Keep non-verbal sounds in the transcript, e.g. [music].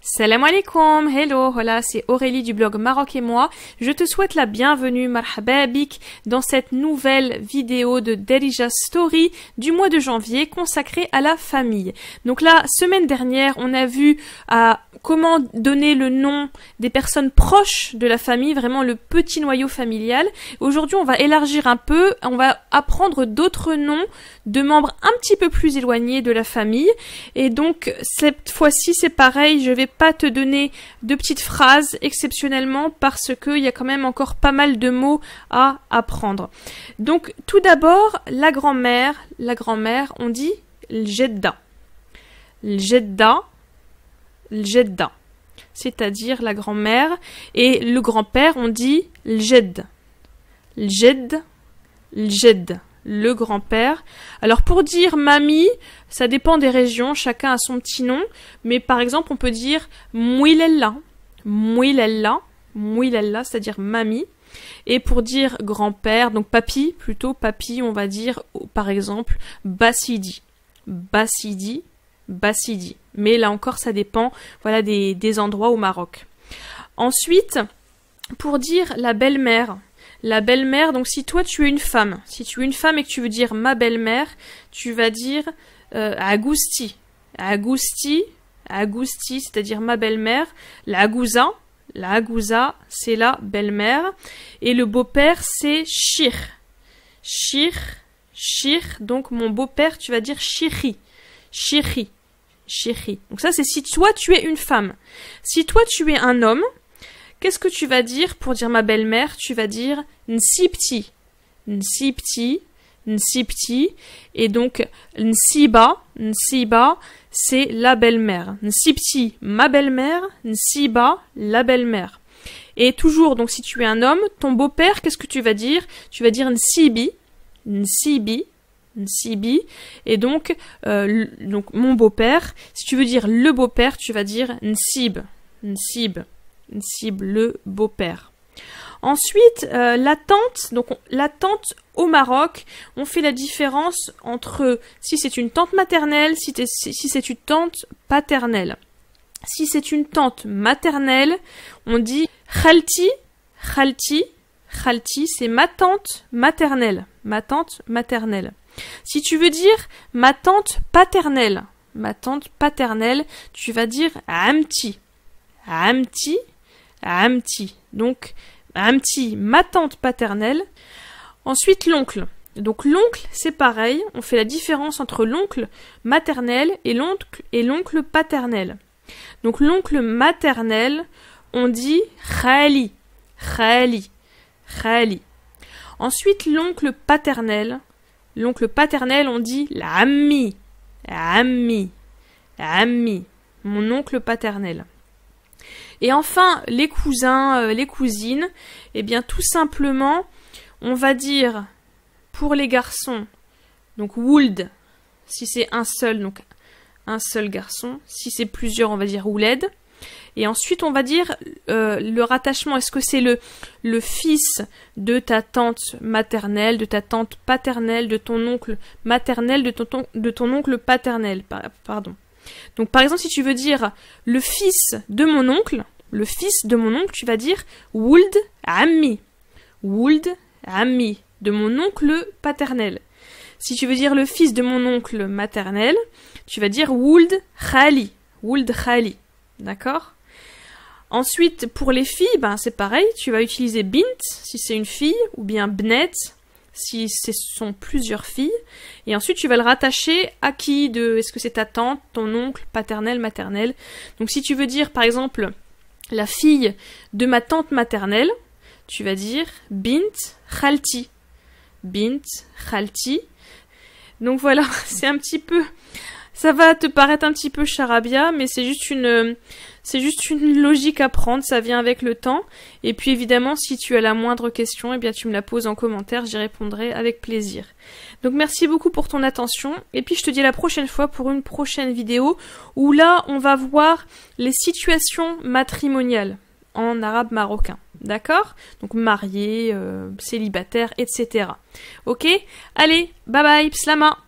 Salam alaikum, hello, hola, c'est Aurélie du blog Maroc et moi. Je te souhaite la bienvenue, marhababik, dans cette nouvelle vidéo de Derija Story du mois de janvier consacrée à la famille. Donc la semaine dernière, on a vu euh, comment donner le nom des personnes proches de la famille, vraiment le petit noyau familial. Aujourd'hui, on va élargir un peu, on va apprendre d'autres noms de membres un petit peu plus éloignés de la famille. Et donc cette fois-ci, c'est pareil, je vais pas te donner de petites phrases exceptionnellement parce qu'il y a quand même encore pas mal de mots à apprendre. Donc tout d'abord, la grand-mère, la grand-mère, on dit l'jedda. L'jedda, l'jedda. C'est-à-dire la grand-mère et le grand-père, on dit l'jed. L'jed, l'jed le grand-père. Alors pour dire mamie, ça dépend des régions, chacun a son petit nom, mais par exemple on peut dire mouilella, mouilella, mouilella, c'est-à-dire mamie. Et pour dire grand-père, donc papy, plutôt papy, on va dire par exemple basidi. Basidi, basidi. Mais là encore, ça dépend voilà, des, des endroits au Maroc. Ensuite, pour dire la belle-mère, la belle-mère. Donc si toi tu es une femme, si tu es une femme et que tu veux dire ma belle-mère, tu vas dire euh, Agusti. Agusti, Agusti, c'est-à-dire ma belle-mère, la Agusa, c'est la belle-mère. Et le beau-père, c'est Shir. Shir, Shir, donc mon beau-père, tu vas dire Shiri. Shiri. Shiri. Donc ça, c'est si toi tu es une femme. Si toi tu es un homme, Qu'est-ce que tu vas dire pour dire ma belle-mère Tu vas dire Nsipti. Nsipti. Nsipti. Et donc Nsiba. Nsiba, c'est la belle-mère. Nsipti, ma belle-mère. Nsiba, la belle-mère. Et toujours, donc si tu es un homme, ton beau-père, qu'est-ce que tu vas dire Tu vas dire Nsibi. Nsibi. Nsibi. Et donc, euh, donc mon beau-père, si tu veux dire le beau-père, tu vas dire Nsib. Nsib cible le beau-père. Ensuite, euh, la tante. Donc, la l'attente au Maroc, on fait la différence entre si c'est une tante maternelle, si, c'est une tante paternelle. Si c'est une tante maternelle, on dit khalti, khalti, khalti, c'est ma tante maternelle, ma tante maternelle. Si tu veux dire ma tante paternelle, ma tante paternelle, tu vas dire amti. Amti, Amti, donc Amti, ma tante paternelle. Ensuite l'oncle. Donc l'oncle, c'est pareil, on fait la différence entre l'oncle maternel et l'oncle et l'oncle paternel. Donc l'oncle maternel, on dit Khali, Khali, Khali. Ensuite l'oncle paternel, l'oncle paternel, on dit l'AMI. ami, ami, mon oncle paternel. Et enfin, les cousins, euh, les cousines, eh bien tout simplement, on va dire pour les garçons, donc would, si c'est un seul, donc un seul garçon, si c'est plusieurs, on va dire wouled. Et ensuite, on va dire euh, le rattachement. Est-ce que c'est le, le fils de ta tante maternelle, de ta tante paternelle, de ton oncle maternel, de ton, de ton oncle paternel, pardon. Donc par exemple, si tu veux dire le fils de mon oncle, le fils de mon oncle, tu vas dire Would Ami. Would Ami, de mon oncle paternel. Si tu veux dire le fils de mon oncle maternel, tu vas dire Would Khali. Would Khali. D'accord Ensuite, pour les filles, ben, c'est pareil, tu vas utiliser bint si c'est une fille, ou bien bnet si ce sont plusieurs filles. Et ensuite, tu vas le rattacher à qui de Est-ce que c'est ta tante, ton oncle, paternel, maternel Donc si tu veux dire, par exemple, la fille de ma tante maternelle, tu vas dire bint khalti. Bint khalti. Donc voilà, [laughs] c'est un petit peu... Ça va te paraître un petit peu charabia, mais c'est juste une c'est juste une logique à prendre, ça vient avec le temps. Et puis évidemment, si tu as la moindre question, eh bien tu me la poses en commentaire, j'y répondrai avec plaisir. Donc merci beaucoup pour ton attention. Et puis je te dis à la prochaine fois pour une prochaine vidéo où là on va voir les situations matrimoniales en arabe marocain. D'accord Donc marié, euh, célibataires, célibataire, etc. Ok Allez, bye bye, pslama